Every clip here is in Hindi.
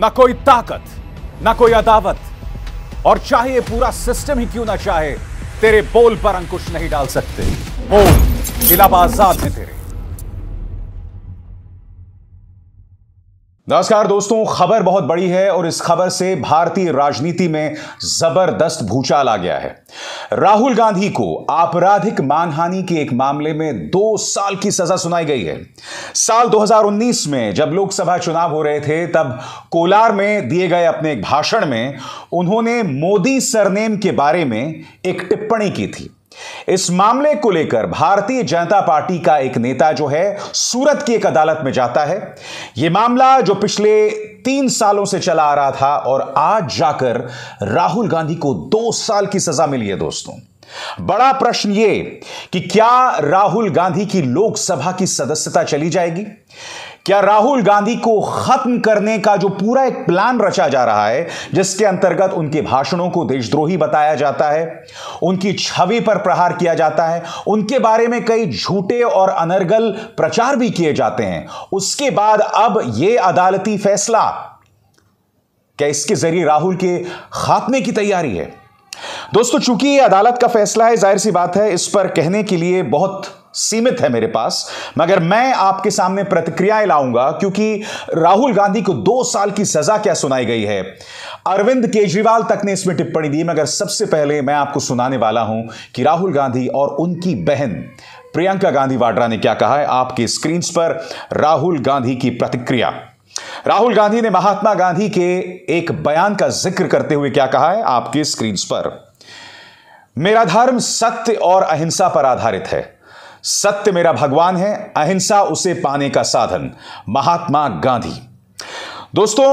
ना कोई ताकत ना कोई अदावत और चाहे पूरा सिस्टम ही क्यों ना चाहे तेरे बोल पर अंकुश नहीं डाल सकते बोल इलाबाजाद में तेरे नमस्कार दोस्तों खबर बहुत बड़ी है और इस खबर से भारतीय राजनीति में जबरदस्त भूचाल आ गया है राहुल गांधी को आपराधिक मानहानि के एक मामले में दो साल की सजा सुनाई गई है साल 2019 में जब लोकसभा चुनाव हो रहे थे तब कोलार में दिए गए अपने एक भाषण में उन्होंने मोदी सरनेम के बारे में एक टिप्पणी की थी इस मामले को लेकर भारतीय जनता पार्टी का एक नेता जो है सूरत की एक अदालत में जाता है यह मामला जो पिछले तीन सालों से चला आ रहा था और आज जाकर राहुल गांधी को दो साल की सजा मिली है दोस्तों बड़ा प्रश्न यह कि क्या राहुल गांधी की लोकसभा की सदस्यता चली जाएगी क्या राहुल गांधी को खत्म करने का जो पूरा एक प्लान रचा जा रहा है जिसके अंतर्गत उनके भाषणों को देशद्रोही बताया जाता है उनकी छवि पर प्रहार किया जाता है उनके बारे में कई झूठे और अनर्गल प्रचार भी किए जाते हैं उसके बाद अब यह अदालती फैसला क्या इसके जरिए राहुल के खात्मे की तैयारी है दोस्तों चूंकि ये अदालत का फैसला है जाहिर सी बात है इस पर कहने के लिए बहुत सीमित है मेरे पास मगर मैं आपके सामने प्रतिक्रियाएं लाऊंगा क्योंकि राहुल गांधी को दो साल की सजा क्या सुनाई गई है अरविंद केजरीवाल तक ने इसमें टिप्पणी दी मगर सबसे पहले मैं आपको सुनाने वाला हूं कि राहुल गांधी और उनकी बहन प्रियंका गांधी वाड्रा ने क्या कहा है आपके स्क्रीन पर राहुल गांधी की प्रतिक्रिया राहुल गांधी ने महात्मा गांधी के एक बयान का जिक्र करते हुए क्या कहा है आपके स्क्रीन पर मेरा धर्म सत्य और अहिंसा पर आधारित है सत्य मेरा भगवान है अहिंसा उसे पाने का साधन महात्मा गांधी दोस्तों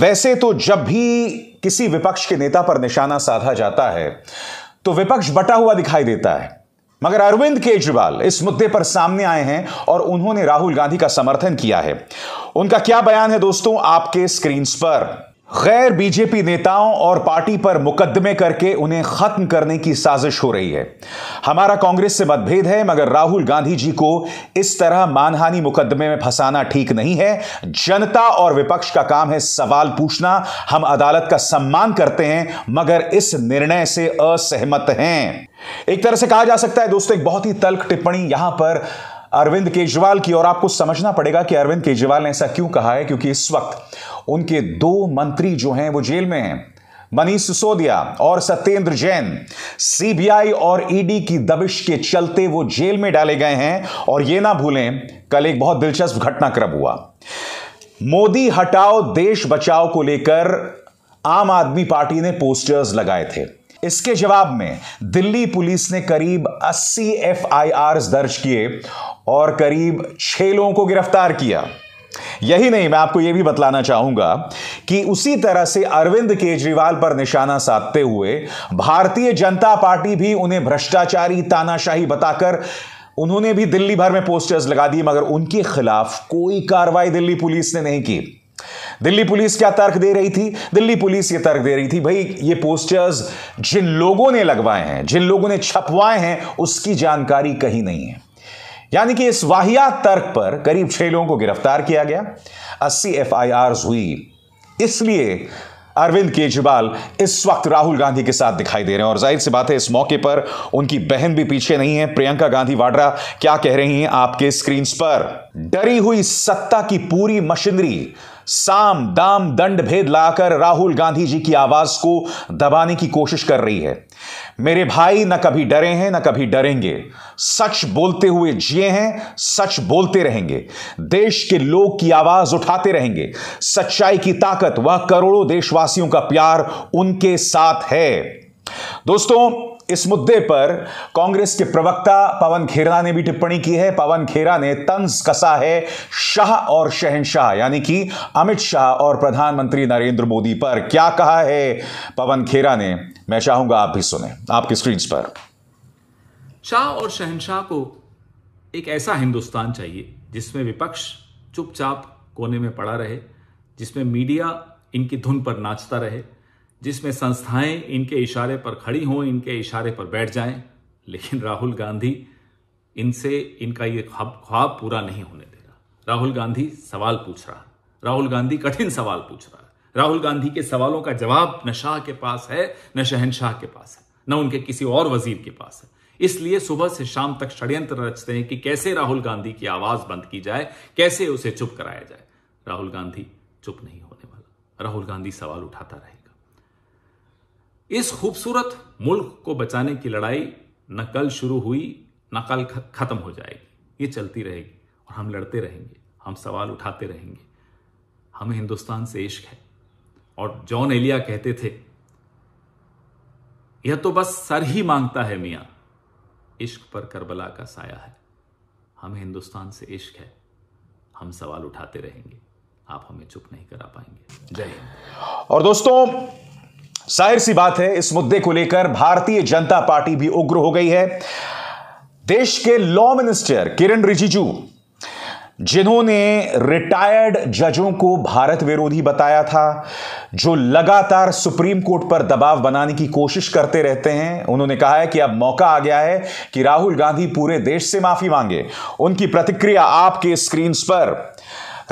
वैसे तो जब भी किसी विपक्ष के नेता पर निशाना साधा जाता है तो विपक्ष बटा हुआ दिखाई देता है मगर अरविंद केजरीवाल इस मुद्दे पर सामने आए हैं और उन्होंने राहुल गांधी का समर्थन किया है उनका क्या बयान है दोस्तों आपके स्क्रीन पर गैर बीजेपी नेताओं और पार्टी पर मुकदमे करके उन्हें खत्म करने की साजिश हो रही है हमारा कांग्रेस से मतभेद है मगर राहुल गांधी जी को इस तरह मानहानि मुकदमे में फंसाना ठीक नहीं है जनता और विपक्ष का काम है सवाल पूछना हम अदालत का सम्मान करते हैं मगर इस निर्णय से असहमत हैं एक तरह से कहा जा सकता है दोस्तों एक बहुत ही तल्ख टिप्पणी यहां पर अरविंद केजरीवाल की और आपको समझना पड़ेगा कि अरविंद केजरीवाल ने ऐसा क्यों कहा है क्योंकि इस वक्त उनके दो मंत्री जो हैं वो जेल में हैं मनीष सिसोदिया और सत्येंद्र जैन सीबीआई और ईडी की दबिश के चलते वो जेल में डाले गए हैं और ये ना भूलें कल एक बहुत दिलचस्प घटनाक्रम हुआ मोदी हटाओ देश बचाओ को लेकर आम आदमी पार्टी ने पोस्टर्स लगाए थे इसके जवाब में दिल्ली पुलिस ने करीब 80 एफ दर्ज किए और करीब छह लोगों को गिरफ्तार किया यही नहीं मैं आपको यह भी बतलाना चाहूंगा कि उसी तरह से अरविंद केजरीवाल पर निशाना साधते हुए भारतीय जनता पार्टी भी उन्हें भ्रष्टाचारी तानाशाही बताकर उन्होंने भी दिल्ली भर में पोस्टर्स लगा दिए मगर उनके खिलाफ कोई कार्रवाई दिल्ली पुलिस ने नहीं की दिल्ली पुलिस क्या तर्क दे रही थी दिल्ली पुलिस ये तर्क दे रही थी भाई ये पोस्टर्स जिन लोगों ने लगवाए हैं जिन लोगों ने छपवाए हैं उसकी जानकारी कहीं नहीं है यानी कि इस वाहिया तर्क पर करीब छह लोगों को गिरफ्तार किया गया अस्सी एफ हुई इसलिए अरविंद केजरीवाल इस वक्त राहुल गांधी के साथ दिखाई दे रहे हैं और जाहिर सी बात है इस मौके पर उनकी बहन भी पीछे नहीं है प्रियंका गांधी वाड्रा क्या कह रही हैं आपके स्क्रीन पर डरी हुई सत्ता की पूरी मशीनरी साम दाम दंड भेद लाकर राहुल गांधी जी की आवाज को दबाने की कोशिश कर रही है मेरे भाई ना कभी डरे हैं ना कभी डरेंगे सच बोलते हुए जिए हैं सच बोलते रहेंगे देश के लोग की आवाज उठाते रहेंगे सच्चाई की ताकत वह करोड़ों देशवासियों का प्यार उनके साथ है दोस्तों इस मुद्दे पर कांग्रेस के प्रवक्ता पवन खेरा ने भी टिप्पणी की है पवन खेरा ने तंज कसा है शाह और शहनशाह यानी कि अमित शाह और प्रधानमंत्री नरेंद्र मोदी पर क्या कहा है पवन खेरा ने मैं चाहूंगा आप भी सुने आपकी स्क्रीन पर शाह और शहनशाह को एक ऐसा हिंदुस्तान चाहिए जिसमें विपक्ष चुपचाप कोने में पड़ा रहे जिसमें मीडिया इनकी धुन पर नाचता रहे जिसमें संस्थाएं इनके इशारे पर खड़ी हों इनके इशारे पर बैठ जाएं लेकिन राहुल गांधी इनसे इनका ये ख्वाब ख्वाब पूरा नहीं होने दे रहा राहुल गांधी सवाल पूछ रहा राहुल गांधी कठिन सवाल पूछ रहा राहुल गांधी के सवालों का जवाब न शाह के पास है न शहनशाह के पास है न उनके किसी और वजीर के पास है इसलिए सुबह से शाम तक षड्यंत्र रचते हैं कि कैसे राहुल गांधी की आवाज बंद की जाए कैसे उसे चुप कराया जाए राहुल गांधी चुप नहीं होने वाला राहुल गांधी सवाल उठाता रहेगा इस खूबसूरत मुल्क को बचाने की लड़ाई न कल शुरू हुई न कल खत्म हो जाएगी ये चलती रहेगी और हम लड़ते रहेंगे हम सवाल उठाते रहेंगे हमें हिंदुस्तान से इश्क है और जॉन एलिया कहते थे यह तो बस सर ही मांगता है मियाँ इश्क पर करबला का साया है हमें हिंदुस्तान से इश्क है हम सवाल उठाते रहेंगे आप हमें चुप नहीं करा पाएंगे जय हिंद और दोस्तों जाहिर सी बात है इस मुद्दे को लेकर भारतीय जनता पार्टी भी उग्र हो गई है देश के लॉ मिनिस्टर किरण रिजिजू जिन्होंने रिटायर्ड जजों को भारत विरोधी बताया था जो लगातार सुप्रीम कोर्ट पर दबाव बनाने की कोशिश करते रहते हैं उन्होंने कहा है कि अब मौका आ गया है कि राहुल गांधी पूरे देश से माफी मांगे उनकी प्रतिक्रिया आपके स्क्रीन पर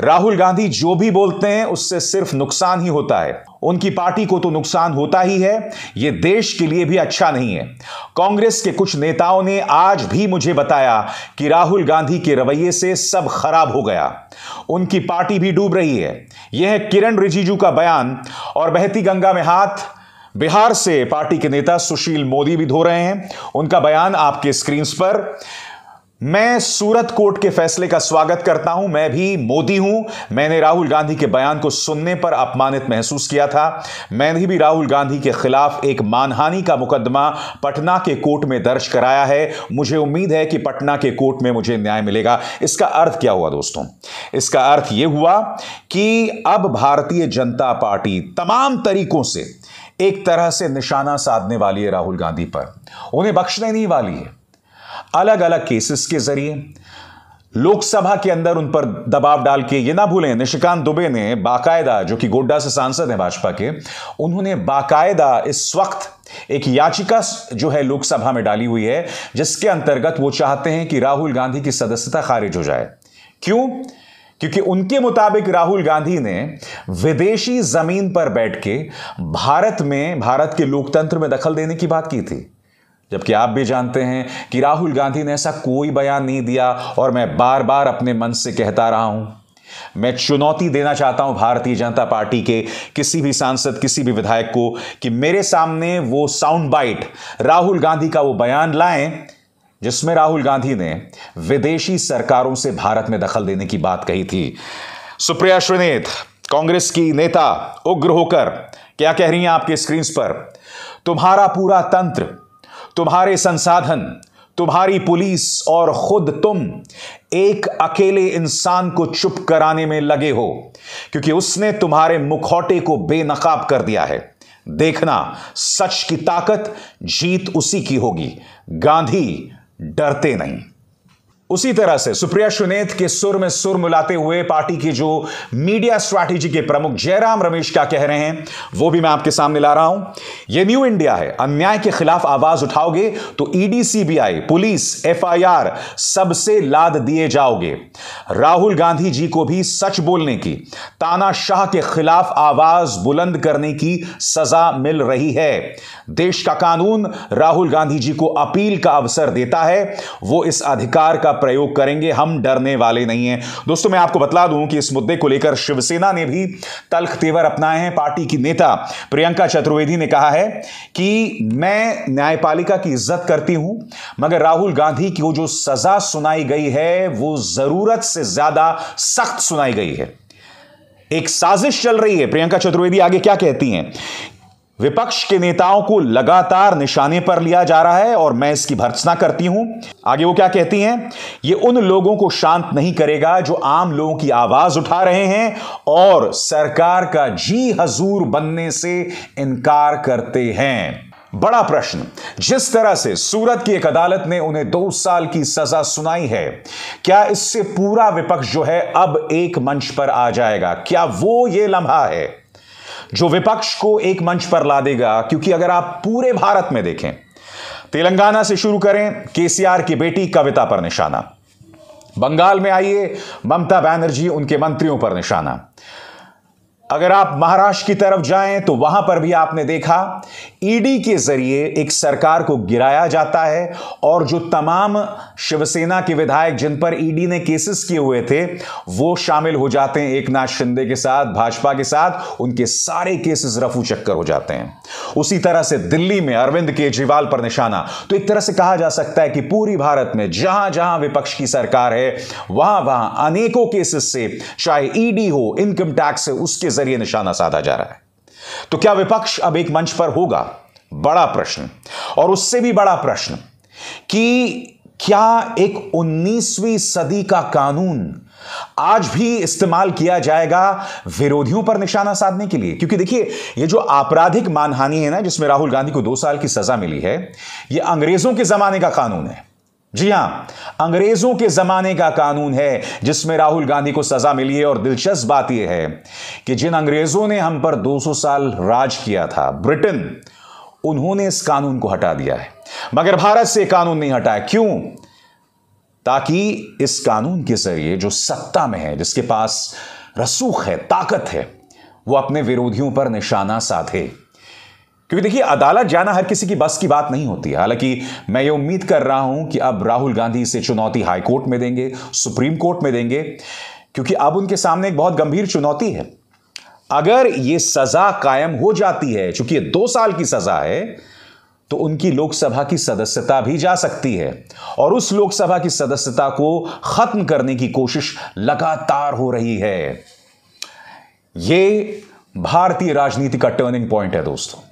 राहुल गांधी जो भी बोलते हैं उससे सिर्फ नुकसान ही होता है उनकी पार्टी को तो नुकसान होता ही है यह देश के लिए भी अच्छा नहीं है कांग्रेस के कुछ नेताओं ने आज भी मुझे बताया कि राहुल गांधी के रवैये से सब खराब हो गया उनकी पार्टी भी डूब रही है यह है किरण रिजिजू का बयान और बहती गंगा में हाथ बिहार से पार्टी के नेता सुशील मोदी भी धो रहे हैं उनका बयान आपके स्क्रीन पर मैं सूरत कोर्ट के फैसले का स्वागत करता हूं मैं भी मोदी हूं मैंने राहुल गांधी के बयान को सुनने पर अपमानित महसूस किया था मैंने भी राहुल गांधी के खिलाफ एक मानहानि का मुकदमा पटना के कोर्ट में दर्ज कराया है मुझे उम्मीद है कि पटना के कोर्ट में मुझे न्याय मिलेगा इसका अर्थ क्या हुआ दोस्तों इसका अर्थ यह हुआ कि अब भारतीय जनता पार्टी तमाम तरीकों से एक तरह से निशाना साधने वाली है राहुल गांधी पर उन्हें बख्शने नहीं वाली है अलग अलग केसेस के जरिए लोकसभा के अंदर उन पर दबाव डाल के ये ना भूलें निशिकांत दुबे ने बाकायदा जो कि गोड्डा से सांसद हैं भाजपा के उन्होंने बाकायदा इस वक्त एक याचिका जो है लोकसभा में डाली हुई है जिसके अंतर्गत वो चाहते हैं कि राहुल गांधी की सदस्यता खारिज हो जाए क्यों क्योंकि उनके मुताबिक राहुल गांधी ने विदेशी जमीन पर बैठ के भारत में भारत के लोकतंत्र में दखल देने की बात की थी जबकि आप भी जानते हैं कि राहुल गांधी ने ऐसा कोई बयान नहीं दिया और मैं बार बार अपने मन से कहता रहा हूं मैं चुनौती देना चाहता हूं भारतीय जनता पार्टी के किसी भी सांसद किसी भी विधायक को कि मेरे सामने वो साउंड बाइट राहुल गांधी का वो बयान लाएं जिसमें राहुल गांधी ने विदेशी सरकारों से भारत में दखल देने की बात कही थी सुप्रिया श्रीनेत कांग्रेस की नेता उग्र होकर क्या कह रही हैं आपके स्क्रीन पर तुम्हारा पूरा तंत्र तुम्हारे संसाधन तुम्हारी पुलिस और खुद तुम एक अकेले इंसान को चुप कराने में लगे हो क्योंकि उसने तुम्हारे मुखौटे को बेनकाब कर दिया है देखना सच की ताकत जीत उसी की होगी गांधी डरते नहीं उसी तरह से सुप्रिया सुनेत के सुर में सुर मिलाते हुए पार्टी की जो मीडिया स्ट्रैटेजी के प्रमुख जयराम रमेश क्या कह रहे हैं वो भी मैं आपके सामने ला रहा हूं ये न्यू इंडिया है अन्याय के खिलाफ आवाज उठाओगे तो ED e CBI police FIR सबसे लाद दिए जाओगे राहुल गांधी जी को भी सच बोलने की तानाशाह के खिलाफ आवाज बुलंद करने की सजा मिल रही है देश का कानून राहुल गांधी जी को अपील का अवसर देता है वो इस अधिकार का प्रयोग करेंगे हम डरने वाले नहीं हैं दोस्तों मैं आपको बतला दूं कि इस मुद्दे को लेकर शिवसेना ने भी तल्ख तेवर अपनाए हैं पार्टी की नेता प्रियंका चतुर्वेदी ने कहा है कि मैं न्यायपालिका की इज्जत करती हूं मगर राहुल गांधी की वो जो सजा सुनाई गई है वो जरूरत से ज्यादा सख्त सुनाई गई है एक साजिश चल रही है प्रियंका चतुर्वेदी आगे क्या कहती हैं विपक्ष के नेताओं को लगातार निशाने पर लिया जा रहा है और मैं इसकी भर्सना करती हूं आगे वो क्या कहती हैं ये उन लोगों को शांत नहीं करेगा जो आम लोगों की आवाज उठा रहे हैं और सरकार का जी हजूर बनने से इनकार करते हैं बड़ा प्रश्न जिस तरह से सूरत की एक अदालत ने उन्हें दो साल की सजा सुनाई है क्या इससे पूरा विपक्ष जो है अब एक मंच पर आ जाएगा क्या वो ये लम्हा है जो विपक्ष को एक मंच पर ला देगा क्योंकि अगर आप पूरे भारत में देखें तेलंगाना से शुरू करें केसीआर की बेटी कविता पर निशाना बंगाल में आइए ममता बनर्जी उनके मंत्रियों पर निशाना अगर आप महाराष्ट्र की तरफ जाएं तो वहां पर भी आपने देखा ईडी के जरिए एक सरकार को गिराया जाता है और जो तमाम शिवसेना के विधायक जिन पर ईडी ने केसेस किए हुए थे वो शामिल हो जाते हैं एक नाथ शिंदे के साथ भाजपा के साथ उनके सारे केसेस रफू चक्कर हो जाते हैं उसी तरह से दिल्ली में अरविंद केजरीवाल पर निशाना तो एक तरह से कहा जा सकता है कि पूरी भारत में जहां जहां विपक्ष की सरकार है वहां वहां अनेकों केसेस से चाहे ईडी हो इनकम टैक्स से उसके जरिए निशाना साधा जा रहा है तो क्या विपक्ष अब एक मंच पर होगा बड़ा प्रश्न और उससे भी बड़ा प्रश्न कि क्या एक 19वीं सदी का कानून आज भी इस्तेमाल किया जाएगा विरोधियों पर निशाना साधने के लिए क्योंकि देखिए ये जो आपराधिक मानहानि है ना जिसमें राहुल गांधी को दो साल की सजा मिली है ये अंग्रेजों के जमाने का कानून है जी हां अंग्रेजों के जमाने का कानून है जिसमें राहुल गांधी को सजा मिली है और दिलचस्प बात यह है कि जिन अंग्रेजों ने हम पर 200 साल राज किया था ब्रिटेन उन्होंने इस कानून को हटा दिया है मगर भारत से कानून नहीं हटाया क्यों ताकि इस कानून के जरिए जो सत्ता में है जिसके पास रसूख है ताकत है वो अपने विरोधियों पर निशाना साधे क्योंकि देखिए अदालत जाना हर किसी की बस की बात नहीं होती है हालांकि मैं ये उम्मीद कर रहा हूं कि अब राहुल गांधी इसे चुनौती हाईकोर्ट में देंगे सुप्रीम कोर्ट में देंगे क्योंकि अब उनके सामने एक बहुत गंभीर चुनौती है अगर ये सजा कायम हो जाती है चूंकि दो साल की सजा है तो उनकी लोकसभा की सदस्यता भी जा सकती है और उस लोकसभा की सदस्यता को खत्म करने की कोशिश लगातार हो रही है ये भारतीय राजनीति का टर्निंग पॉइंट है दोस्तों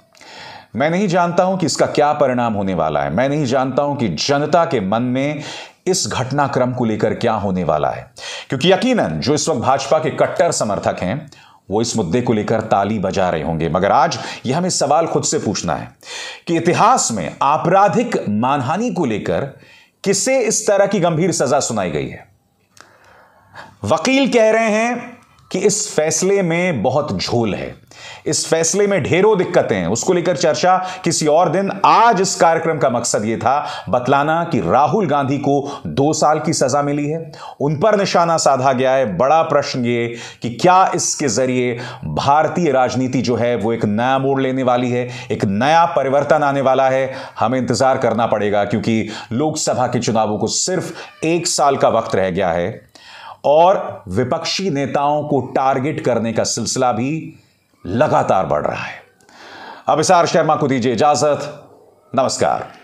मैं नहीं जानता हूं कि इसका क्या परिणाम होने वाला है मैं नहीं जानता हूं कि जनता के मन में इस घटनाक्रम को लेकर क्या होने वाला है क्योंकि यकीनन जो इस वक्त भाजपा के कट्टर समर्थक हैं वो इस मुद्दे को लेकर ताली बजा रहे होंगे मगर आज यह हमें सवाल खुद से पूछना है कि इतिहास में आपराधिक मानहानि को लेकर किसे इस तरह की गंभीर सजा सुनाई गई है वकील कह रहे हैं कि इस फैसले में बहुत झोल है इस फैसले में ढेरों दिक्कतें हैं उसको लेकर चर्चा किसी और दिन आज इस कार्यक्रम का मकसद यह था बतलाना कि राहुल गांधी को दो साल की सजा मिली है उन पर निशाना साधा गया है बड़ा प्रश्न ये कि क्या इसके जरिए भारतीय राजनीति जो है वो एक नया मोड़ लेने वाली है एक नया परिवर्तन आने वाला है हमें इंतजार करना पड़ेगा क्योंकि लोकसभा के चुनावों को सिर्फ एक साल का वक्त रह गया है और विपक्षी नेताओं को टारगेट करने का सिलसिला भी लगातार बढ़ रहा है अब इसार शर्मा को दीजिए इजाजत नमस्कार